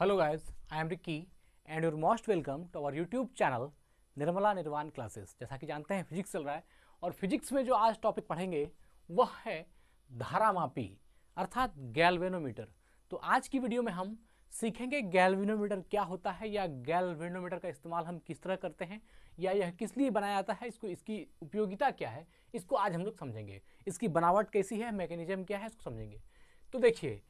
hello guys I am Ricky and your most welcome to our YouTube channel Nirmala Nirvana classes जैसा कि जानते हैं physics चल रहा है और फिजिक्स में जो आज टॉपिक पढ़ेंगे वह है धारामापी अर्थात गैल्वेनोमीटर तो आज की वीडियो में हम सीखेंगे गैल्वेनोमीटर क्या होता है या गैल्वेनोमीटर का इस्तेमाल हम किस तरह करते हैं या यह किस लिए बनाया जाता है इसको इसकी उपयोगिता क्या है इसको आज हम लोग समझेंगे इसकी बनावट कैसी है मैकेनिज्म क्या है इसको समझेंगे तो देखिए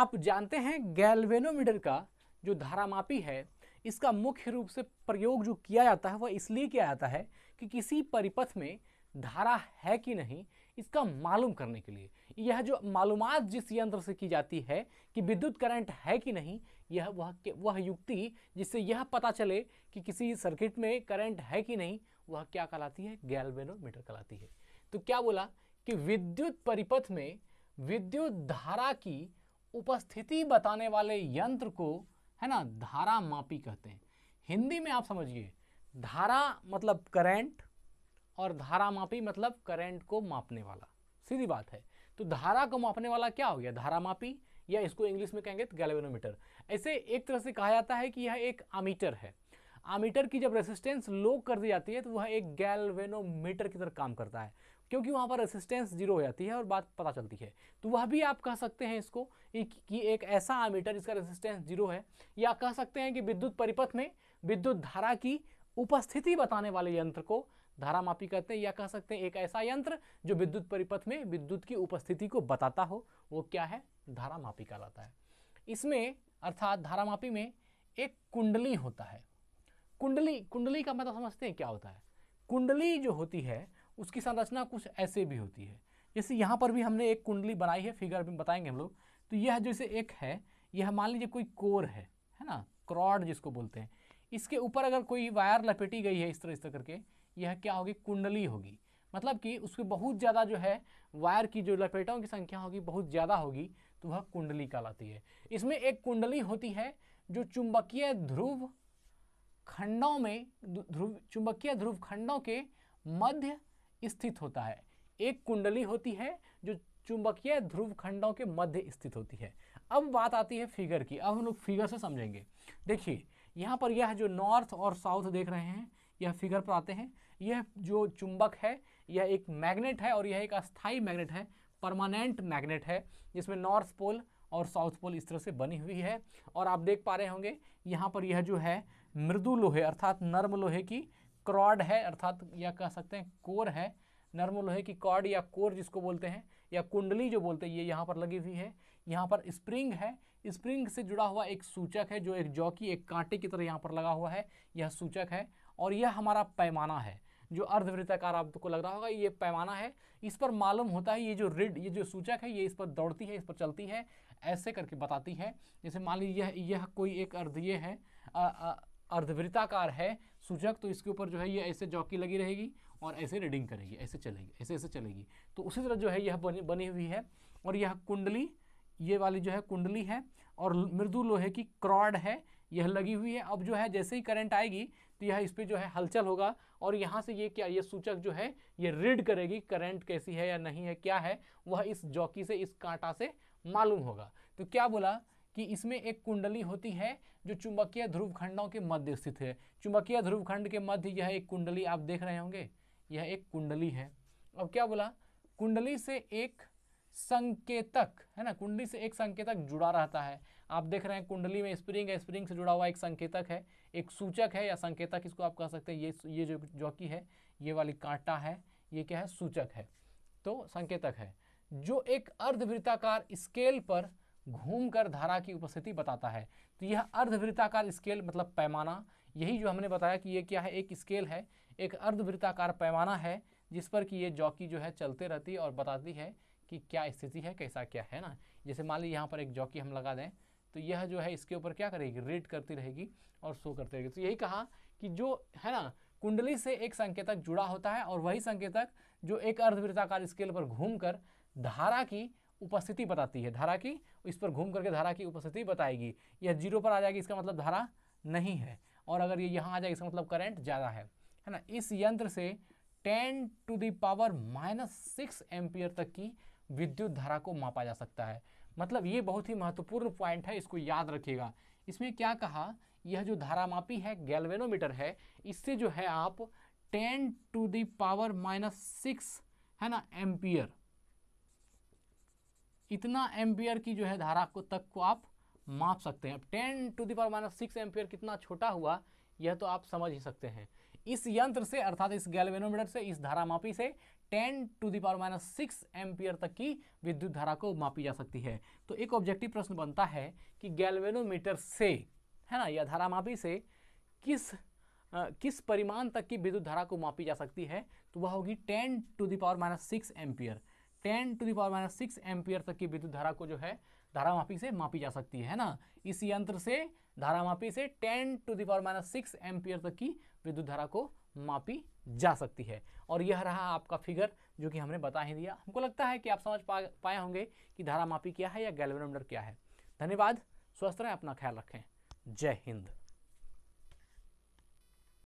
आप जानते हैं गैल्वेनोमीटर का जो धारामापी है इसका मुख्य रूप से प्रयोग जो किया जाता है वह इसलिए किया जाता है कि किसी परिपथ में धारा है कि नहीं इसका मालूम करने के लिए यह जो मालूम जिस यंत्र से की जाती है कि विद्युत करंट है कि नहीं यह वह वह युक्ति जिससे यह पता चले कि किसी सर्किट में करंट है कि नहीं वह क्या कहलाती है गैल्वेनोमीटर कहलाती है तो क्या बोला कि विद्युत परिपथ में विद्युत धारा की उपस्थिति बताने वाले यंत्र को है ना धारा मापी कहते हैं हिंदी में आप समझिए धारा मतलब करंट और धारा मापी मतलब करंट को मापने वाला सीधी बात है तो धारा को मापने वाला क्या हो गया धारा मापी या इसको इंग्लिश में कहेंगे गैल्वेनोमीटर तो ऐसे एक तरह से कहा जाता है कि यह एक अमीटर है आमीटर की जब रेसिस्टेंस लो कर दी जाती है तो वह एक गैलवेनोमीटर की तरह काम करता है क्योंकि वहाँ पर रेसिस्टेंस जीरो हो जाती है और बात पता चलती है तो वह भी आप कह सकते हैं इसको कि एक ऐसा आमीटर जिसका रेसिस्टेंस जीरो है या कह सकते हैं कि विद्युत परिपथ में विद्युत धारा की उपस्थिति बताने वाले यंत्र को धारा मापी कहते हैं या कह सकते हैं एक ऐसा यंत्र जो विद्युत परिपथ में विद्युत की उपस्थिति को बताता हो वो क्या है धारा मापी कहलाता है इसमें अर्थात धारा मापी में एक कुंडली होता है कुंडली कुंडली का मतलब समझते हैं क्या होता है कुंडली जो होती है उसकी संरचना कुछ ऐसे भी होती है जैसे यहाँ पर भी हमने एक कुंडली बनाई है फिगर में बताएंगे हम लोग तो यह जैसे एक है यह मान लीजिए कोई कोर है है ना क्रॉड जिसको बोलते हैं इसके ऊपर अगर कोई वायर लपेटी गई है इस तरह इस तरह करके यह क्या होगी कुंडली होगी मतलब कि उसके बहुत ज़्यादा जो है वायर की जो लपेटों की संख्या होगी बहुत ज़्यादा होगी तो वह कुंडली कहलाती है इसमें एक कुंडली होती है जो चुंबकीय ध्रुव खंडों में ध्रुव चुंबकीय ध्रुव खंडों के मध्य स्थित होता है एक कुंडली होती है जो चुंबकीय ध्रुव खंडों के मध्य स्थित होती है अब बात आती है फिगर की अब हम लोग फिगर से समझेंगे देखिए यहाँ पर यह जो नॉर्थ और साउथ देख रहे हैं यह फिगर पर आते हैं यह जो चुंबक है यह एक मैग्नेट है और यह एक अस्थाई मैग्नेट है परमानेंट मैग्नेट है जिसमें नॉर्थ पोल और साउथ पोल इस तरह से बनी हुई है और आप देख पा रहे होंगे यहाँ पर यह जो है मृदु लोहे अर्थात नर्म लोहे की क्रॉड है अर्थात या कह सकते हैं कोर है नर्म लोहे की कॉर्ड या कोर जिसको बोलते हैं या कुंडली जो बोलते हैं ये यहाँ पर लगी हुई है यहाँ पर स्प्रिंग है स्प्रिंग से जुड़ा हुआ एक सूचक है जो एक जौकी एक कांटे की तरह यहाँ पर लगा हुआ है यह सूचक है और यह हमारा पैमाना है जो अर्धवृत्ताकार आपको लग रहा होगा ये पैमाना है इस पर मालूम होता है ये जो रिड ये जो सूचक है ये इस पर दौड़ती है इस पर चलती है ऐसे करके बताती है जैसे मान लीजिए यह यह कोई एक अर्ध ये है आ, आ, अर्धवृत्ताकार है सूचक तो इसके ऊपर जो है ये ऐसे जॉकी लगी रहेगी और ऐसे रीडिंग करेगी ऐसे चलेगी ऐसे ऐसे चलेगी तो उसी तरह जो है यह बनी बनी हुई है और यह कुंडली ये वाली जो है कुंडली है और मृदु लोहे की क्रॉड है यह लगी हुई है अब जो है जैसे ही करंट आएगी तो यह इस पर जो है हलचल होगा और यहाँ से ये क्या ये सूचक जो है ये रीड करेगी करंट कैसी है या नहीं है क्या है वह इस जॉकी से इस कांटा से मालूम होगा तो क्या बोला कि इसमें एक कुंडली होती है जो चुंबकीय ध्रुव खंडों के मध्य स्थित है चुंबकीय ध्रुव खंड के मध्य यह एक कुंडली आप देख रहे होंगे यह एक कुंडली है अब क्या बोला कुंडली से एक संकेतक है ना कुंडली से एक संकेतक जुड़ा रहता है आप देख रहे हैं कुंडली में स्प्रिंग है स्प्रिंग से जुड़ा हुआ एक संकेतक है एक सूचक है या संकेतक इसको आप कह सकते हैं ये ये जो जौकी है ये वाली कांटा है ये क्या है सूचक है तो संकेतक है जो एक अर्धवृत्ताकार स्केल पर घूमकर धारा की उपस्थिति बताता है तो यह अर्धवृत्ताकार स्केल मतलब पैमाना यही जो हमने बताया कि ये क्या है एक स्केल है एक अर्धवृत्ताकार पैमाना है जिस पर कि ये जॉकी जो है चलते रहती है और बताती है कि क्या स्थिति है कैसा क्या है ना जैसे मान लीजिए यहाँ पर एक जॉकी हम लगा दें तो यह जो है इसके ऊपर क्या करेगी रेड करती रहेगी और शो करती रहेगी तो यही कहा कि जो है ना कुंडली से एक संकेतक जुड़ा होता है और वही संकेतक जो एक अर्धवृत्ताकार स्केल पर घूमकर धारा की उपस्थिति बताती है धारा की इस पर घूम करके धारा की उपस्थिति बताएगी यह जीरो पर आ जाएगी इसका मतलब धारा नहीं है और अगर ये यहाँ आ जाएगी इसका मतलब करंट ज़्यादा है है ना इस यंत्र से ten to the power minus six ampere तक की विद्युत धारा को मापा जा सकता है मतलब ये बहुत ही महत्वपूर्ण पॉइंट है इसको याद रखिएगा इसमें क्या कहा यह जो धारा मापी है गैल्वेनोमीटर है इससे जो है आप ten to the power minus six है ना एम्पियर इतना एम्पियर की जो है धारा को तक को आप माप सकते हैं ten to the power minus six ampere कितना छोटा हुआ यह तो आप समझ ही सकते हैं इस यंत्र से अर्थात इस गैल्वेनोमीटर से इस धारा मापी से 10 to power minus six ampere तक की विद्युत धारा को मापी जा सकती है तो एक ऑब्जेक्टिव प्रश्न बनता है कि गैल्वेनोमीटर से है ना या मापी से किस आ, किस परिमाण तक की विद्युत धारा को मापी जा सकती है तो वह होगी 10 to the power minus six ampere ten to the power minus six ampere तक की विद्युत धारा को जो है धारा मापी से मापी जा सकती है ना इस यंत्र से धारा मापी से ten to the power minus six ampere तक की विद्युत धारा को मापी जा सकती है और यह रहा आपका फिगर जो कि हमने बता ही दिया हमको लगता है कि आप समझ पा पाए होंगे कि धारा मापी क्या है या गैलवेनोमीटर क्या है धन्यवाद स्वस्थ रहें अपना ख्याल रखें जय हिंद